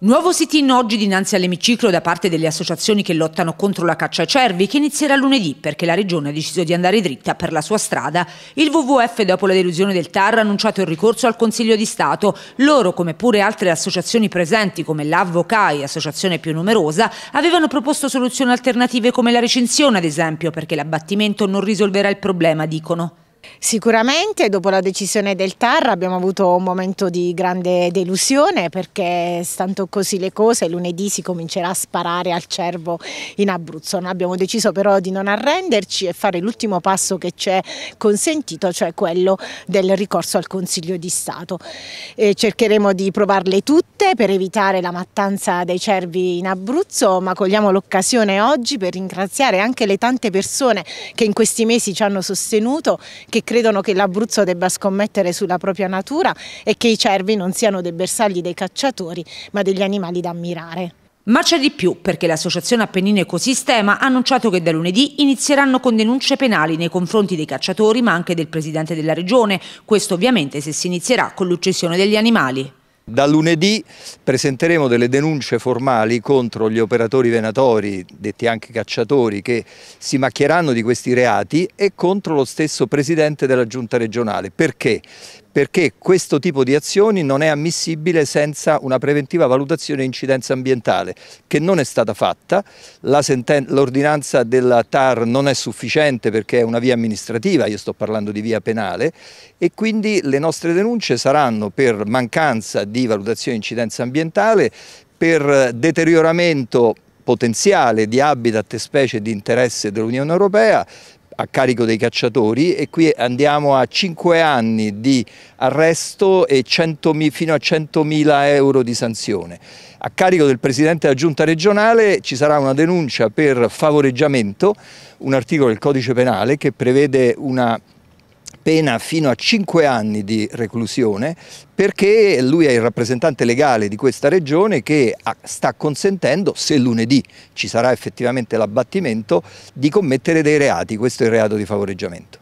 Nuovo sit-in oggi dinanzi all'emiciclo da parte delle associazioni che lottano contro la caccia ai cervi, che inizierà lunedì perché la regione ha deciso di andare dritta per la sua strada. Il WWF, dopo la delusione del TAR, ha annunciato il ricorso al Consiglio di Stato. Loro, come pure altre associazioni presenti, come l'Avvocai, associazione più numerosa, avevano proposto soluzioni alternative come la recinzione, ad esempio, perché l'abbattimento non risolverà il problema, dicono. Sicuramente dopo la decisione del TAR abbiamo avuto un momento di grande delusione perché stando così le cose lunedì si comincerà a sparare al cervo in Abruzzo. Noi abbiamo deciso però di non arrenderci e fare l'ultimo passo che ci è consentito, cioè quello del ricorso al Consiglio di Stato. E cercheremo di provarle tutte per evitare la mattanza dei cervi in Abruzzo, ma cogliamo l'occasione oggi per ringraziare anche le tante persone che in questi mesi ci hanno sostenuto, che credono che l'Abruzzo debba scommettere sulla propria natura e che i cervi non siano dei bersagli dei cacciatori, ma degli animali da ammirare. Ma c'è di più, perché l'Associazione Appennino Ecosistema ha annunciato che da lunedì inizieranno con denunce penali nei confronti dei cacciatori, ma anche del Presidente della Regione, questo ovviamente se si inizierà con l'uccisione degli animali. Da lunedì presenteremo delle denunce formali contro gli operatori venatori, detti anche cacciatori, che si macchieranno di questi reati e contro lo stesso Presidente della Giunta regionale. Perché? perché questo tipo di azioni non è ammissibile senza una preventiva valutazione di incidenza ambientale che non è stata fatta, l'ordinanza della TAR non è sufficiente perché è una via amministrativa, io sto parlando di via penale e quindi le nostre denunce saranno per mancanza di valutazione di incidenza ambientale, per deterioramento potenziale di habitat e specie di interesse dell'Unione Europea a carico dei cacciatori e qui andiamo a 5 anni di arresto e 100, fino a 100.000 euro di sanzione. A carico del Presidente della Giunta regionale ci sarà una denuncia per favoreggiamento, un articolo del codice penale che prevede una pena fino a 5 anni di reclusione perché lui è il rappresentante legale di questa regione che ah, sta consentendo, se lunedì ci sarà effettivamente l'abbattimento, di commettere dei reati, questo è il reato di favoreggiamento.